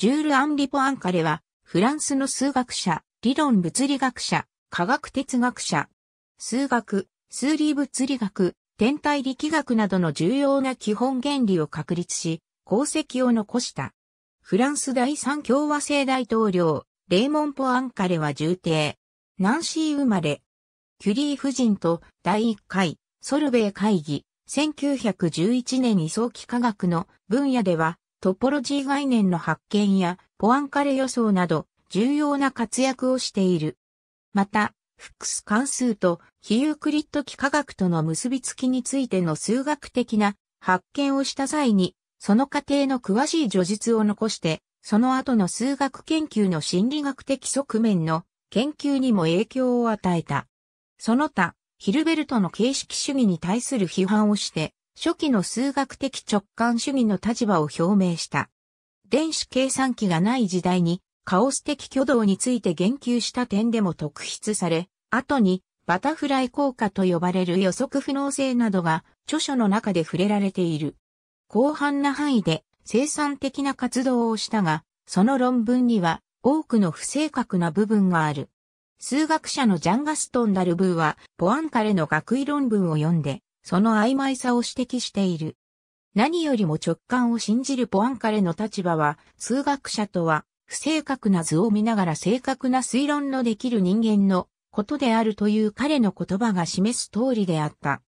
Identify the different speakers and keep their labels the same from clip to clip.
Speaker 1: ジュール・アンリ・ポアンカレは、フランスの数学者、理論物理学者、科学哲学者、数学、数理物理学、天体力学などの重要な基本原理を確立し、功績を残した。フランス第三共和制大統領、レーモン・ポアンカレは重帝。ナンシー生まれ。キュリー夫人と第1回ソルベイ会議1911年に早期科学の分野ではトポロジー概念の発見やポアンカレ予想など重要な活躍をしている。また、複数関数と非ユークリッド幾何学との結びつきについての数学的な発見をした際に、その過程の詳しい叙述を残して、その後の数学研究の心理学的側面の研究にも影響を与えた。その他、ヒルベルトの形式主義に対する批判をして、初期の数学的直感主義の立場を表明した。電子計算機がない時代にカオス的挙動について言及した点でも特筆され、後にバタフライ効果と呼ばれる予測不能性などが著書の中で触れられている。広範な範囲で生産的な活動をしたが、その論文には多くの不正確な部分がある。数学者のジャンガストン・ダルブーは、ポアンカレの学位論文を読んで、その曖昧さを指摘している。何よりも直感を信じるポアンカレの立場は、数学者とは、不正確な図を見ながら正確な推論のできる人間のことであるという彼の言葉が示す通りであった。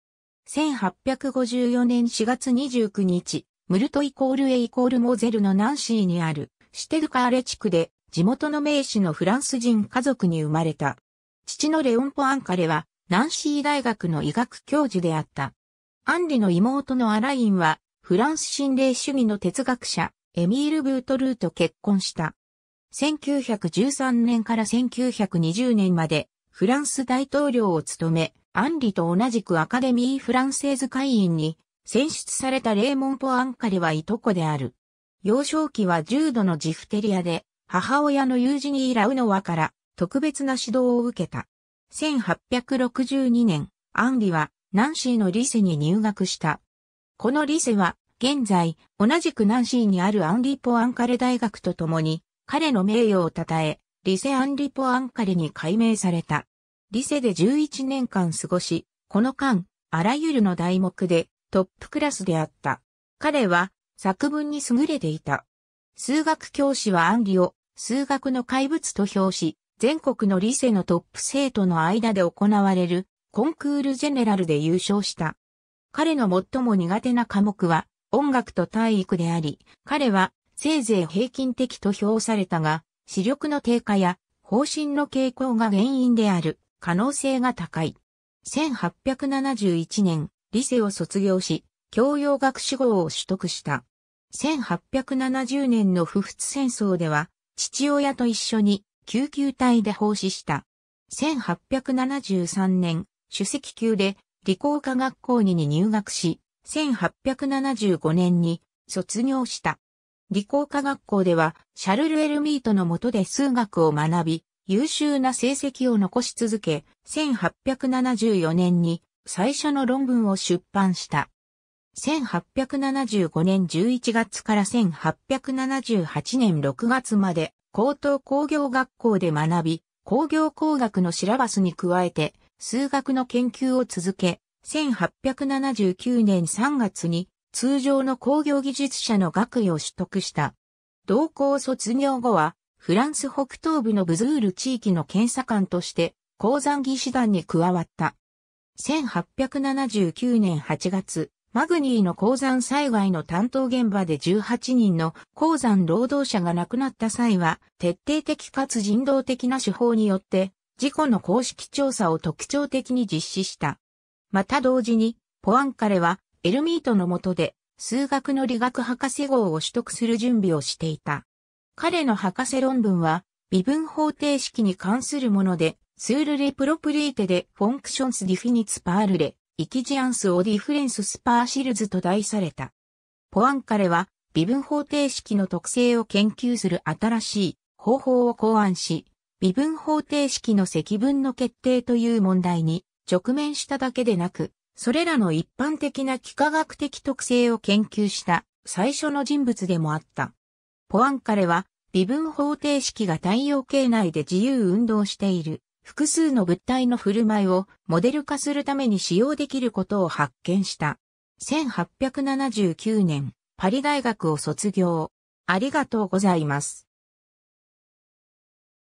Speaker 1: 1854年4月29日、ムルトイコールエイコールモゼルのナンシーにあるシテルカーレ地区で地元の名士のフランス人家族に生まれた。父のレオン・ポアンカレはナンシー大学の医学教授であった。アンリの妹のアラインは、フランス心霊主義の哲学者、エミール・ブートルーと結婚した。1913年から1920年まで、フランス大統領を務め、アンリと同じくアカデミー・フランセーズ会員に選出されたレーモン・ポ・アンカレはいとこである。幼少期は重度のジフテリアで、母親のユージニー・ラウノワから特別な指導を受けた。1862年、アンリはナンシーのリセに入学した。このリセは、現在、同じくナンシーにあるアンリポアンカレ大学と共に、彼の名誉を称え、リセアンリポアンカレに改名された。リセで11年間過ごし、この間、あらゆるの題目でトップクラスであった。彼は作文に優れていた。数学教師はアンリを数学の怪物と評し、全国のリセのトップ生徒の間で行われるコンクールジェネラルで優勝した。彼の最も苦手な科目は音楽と体育であり、彼はせいぜい平均的と評されたが、視力の低下や方針の傾向が原因である可能性が高い。1871年、理性を卒業し、教養学士号を取得した。1870年の不仏戦争では、父親と一緒に救急隊で奉仕した。1873年、主席級で理工科学校に入学し、1875年に卒業した。理工科学校では、シャルル・エルミートの下で数学を学び、優秀な成績を残し続け、1874年に最初の論文を出版した。1875年11月から1878年6月まで高等工業学校で学び、工業工学のシラバスに加えて、数学の研究を続け、1879年3月に通常の工業技術者の学位を取得した。同校卒業後は、フランス北東部のブズール地域の検査官として、鉱山技師団に加わった。1879年8月、マグニーの鉱山災害の担当現場で18人の鉱山労働者が亡くなった際は、徹底的かつ人道的な手法によって、事故の公式調査を特徴的に実施した。また同時に、ポアンカレは、エルミートの下で、数学の理学博士号を取得する準備をしていた。彼の博士論文は、微分方程式に関するもので、ツールレプロプリーテでフォンクションスディフィニツパールレ、イキジアンス・オディフレンス・スパーシルズと題された。ポアンカレは、微分方程式の特性を研究する新しい方法を考案し、微分方程式の積分の決定という問題に直面しただけでなく、それらの一般的な幾何学的特性を研究した最初の人物でもあった。ポアンカレは微分方程式が太陽系内で自由運動している複数の物体の振る舞いをモデル化するために使用できることを発見した。1879年、パリ大学を卒業。ありがとうございます。